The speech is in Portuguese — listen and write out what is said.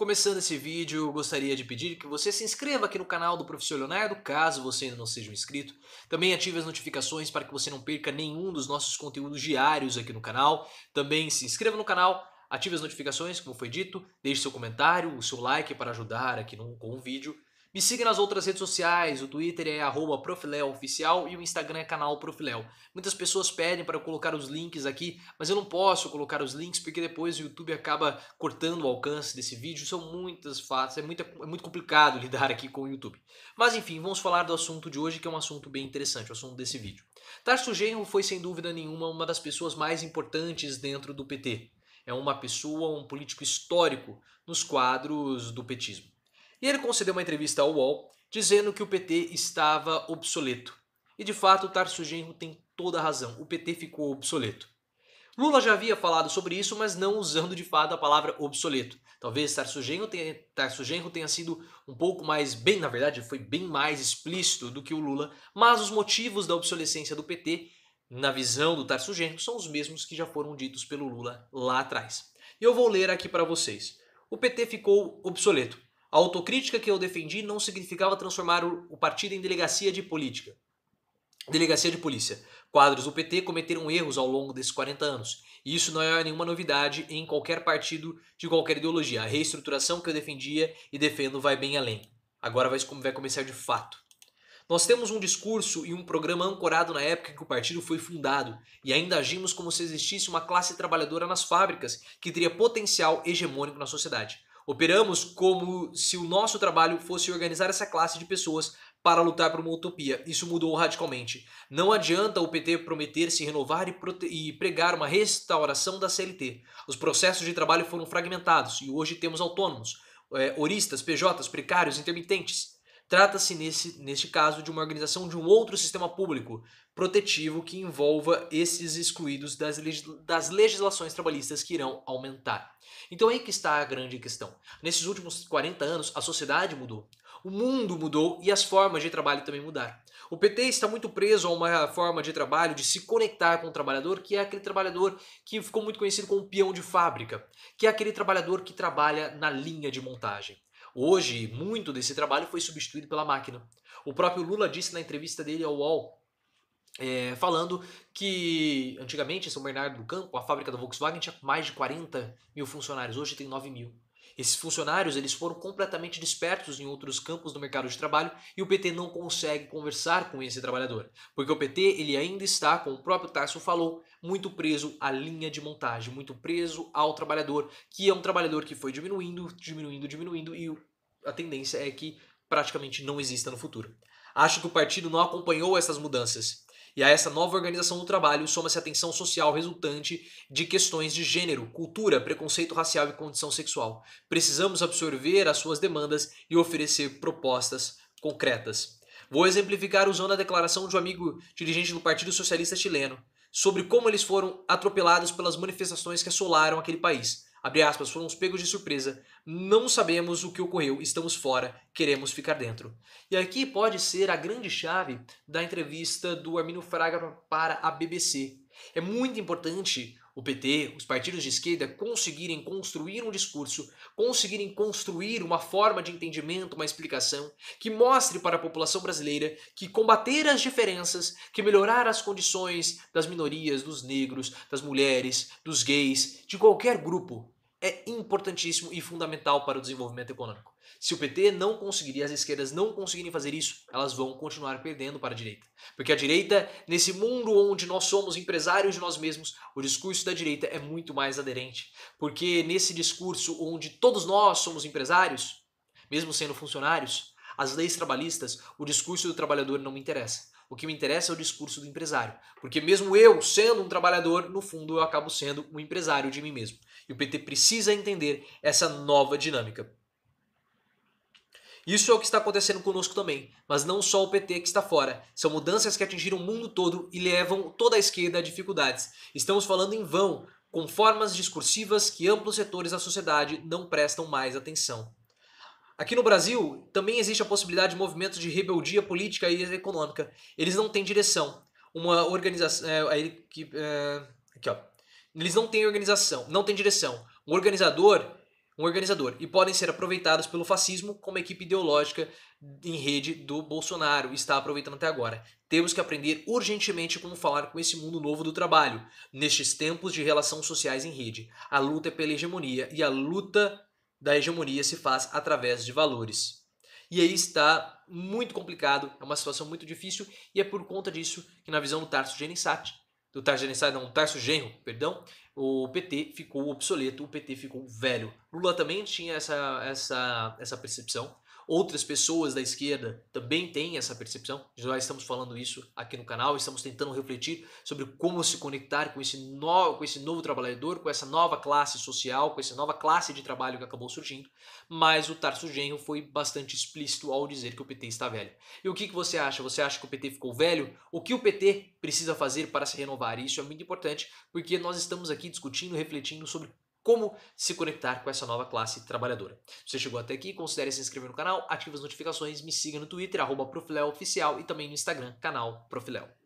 Começando esse vídeo, gostaria de pedir que você se inscreva aqui no canal do Professor Leonardo, caso você ainda não seja um inscrito. Também ative as notificações para que você não perca nenhum dos nossos conteúdos diários aqui no canal. Também se inscreva no canal, ative as notificações, como foi dito, deixe seu comentário, o seu like para ajudar aqui no, com o vídeo. Me siga nas outras redes sociais, o Twitter é arroba e o Instagram é canal Profileo. Muitas pessoas pedem para eu colocar os links aqui, mas eu não posso colocar os links porque depois o YouTube acaba cortando o alcance desse vídeo. São muitas fatos, é muito, é muito complicado lidar aqui com o YouTube. Mas enfim, vamos falar do assunto de hoje que é um assunto bem interessante, o assunto desse vídeo. Tarso Genro foi sem dúvida nenhuma uma das pessoas mais importantes dentro do PT. É uma pessoa, um político histórico nos quadros do petismo. E ele concedeu uma entrevista ao UOL dizendo que o PT estava obsoleto. E de fato, Tarso Genro tem toda a razão. O PT ficou obsoleto. Lula já havia falado sobre isso, mas não usando de fato a palavra obsoleto. Talvez Tarso Genro tenha, Tarso Genro tenha sido um pouco mais, bem, na verdade, foi bem mais explícito do que o Lula, mas os motivos da obsolescência do PT, na visão do Tarso Genro, são os mesmos que já foram ditos pelo Lula lá atrás. E eu vou ler aqui para vocês. O PT ficou obsoleto. A autocrítica que eu defendi não significava transformar o partido em delegacia de política. Delegacia de polícia. Quadros do PT cometeram erros ao longo desses 40 anos. E isso não é nenhuma novidade em qualquer partido de qualquer ideologia. A reestruturação que eu defendia e defendo vai bem além. Agora vai, vai começar de fato. Nós temos um discurso e um programa ancorado na época em que o partido foi fundado, e ainda agimos como se existisse uma classe trabalhadora nas fábricas que teria potencial hegemônico na sociedade. Operamos como se o nosso trabalho fosse organizar essa classe de pessoas para lutar por uma utopia. Isso mudou radicalmente. Não adianta o PT prometer se renovar e, e, pregar uma restauração da CLT. Os processos de trabalho foram fragmentados e hoje temos autônomos, é, oristas, PJs, precários, intermitentes. Trata-se, nesse, neste caso, de uma organização de um outro sistema público protetivo que envolva esses excluídos das, das legislações trabalhistas que irão aumentar. Então aí que está a grande questão. Nesses últimos 40 anos, a sociedade mudou. O mundo mudou e as formas de trabalho também mudaram. O PT está muito preso a uma forma de trabalho de se conectar com o trabalhador, que é aquele trabalhador que ficou muito conhecido como peão de fábrica, que é aquele trabalhador que trabalha na linha de montagem. Hoje, muito desse trabalho foi substituído pela máquina. O próprio Lula disse na entrevista dele ao UOL é, falando que antigamente em São Bernardo do Campo, a fábrica da Volkswagen tinha mais de 40 mil funcionários, hoje tem 9 mil. Esses funcionários eles foram completamente despertos em outros campos do mercado de trabalho e o PT não consegue conversar com esse trabalhador, porque o PT ele ainda está, como o próprio Tarso falou, muito preso à linha de montagem, muito preso ao trabalhador, que é um trabalhador que foi diminuindo, diminuindo, diminuindo e a tendência é que praticamente não exista no futuro. Acho que o partido não acompanhou essas mudanças e a essa nova organização do trabalho soma-se a tensão social resultante de questões de gênero, cultura, preconceito racial e condição sexual. Precisamos absorver as suas demandas e oferecer propostas concretas. Vou exemplificar usando a declaração de um amigo dirigente do Partido Socialista Chileno sobre como eles foram atropelados pelas manifestações que assolaram aquele país. Abre aspas, foram pegos de surpresa. Não sabemos o que ocorreu, estamos fora, queremos ficar dentro. E aqui pode ser a grande chave da entrevista do Armino Fraga para a BBC. É muito importante o PT, os partidos de esquerda conseguirem construir um discurso, conseguirem construir uma forma de entendimento, uma explicação que mostre para a população brasileira que combater as diferenças, que melhorar as condições das minorias, dos negros, das mulheres, dos gays, de qualquer grupo, é importantíssimo e fundamental para o desenvolvimento econômico. Se o PT não conseguir e as esquerdas não conseguirem fazer isso, elas vão continuar perdendo para a direita. Porque a direita, nesse mundo onde nós somos empresários de nós mesmos, o discurso da direita é muito mais aderente. Porque nesse discurso onde todos nós somos empresários, mesmo sendo funcionários, as leis trabalhistas, o discurso do trabalhador não me interessa. O que me interessa é o discurso do empresário. Porque mesmo eu sendo um trabalhador, no fundo eu acabo sendo um empresário de mim mesmo. E o PT precisa entender essa nova dinâmica. Isso é o que está acontecendo conosco também, mas não só o PT que está fora. São mudanças que atingiram o mundo todo e levam toda a esquerda a dificuldades. Estamos falando em vão, com formas discursivas que amplos setores da sociedade não prestam mais atenção. Aqui no Brasil, também existe a possibilidade de movimentos de rebeldia política e econômica. Eles não têm direção. Uma organização. É, que, é, aqui, ó. Eles não têm organização, não têm direção. Um organizador, um organizador. E podem ser aproveitados pelo fascismo como equipe ideológica em rede do Bolsonaro. Está aproveitando até agora. Temos que aprender urgentemente como falar com esse mundo novo do trabalho, nestes tempos de relações sociais em rede. A luta é pela hegemonia e a luta da hegemonia se faz através de valores. E aí está muito complicado, é uma situação muito difícil, e é por conta disso que, na visão do Tarso Genensat, do Tarso Genensat, não, Tarso Genro, perdão, o PT ficou obsoleto, o PT ficou velho. Lula também tinha essa, essa, essa percepção. Outras pessoas da esquerda também têm essa percepção. Já estamos falando isso aqui no canal, estamos tentando refletir sobre como se conectar com esse, no, com esse novo trabalhador, com essa nova classe social, com essa nova classe de trabalho que acabou surgindo. Mas o Tarso Genro foi bastante explícito ao dizer que o PT está velho. E o que, que você acha? Você acha que o PT ficou velho? O que o PT precisa fazer para se renovar? isso é muito importante porque nós estamos aqui discutindo, refletindo sobre como se conectar com essa nova classe trabalhadora. Se você chegou até aqui, considere se inscrever no canal, ative as notificações, me siga no Twitter, arroba Oficial e também no Instagram, canal Profilel.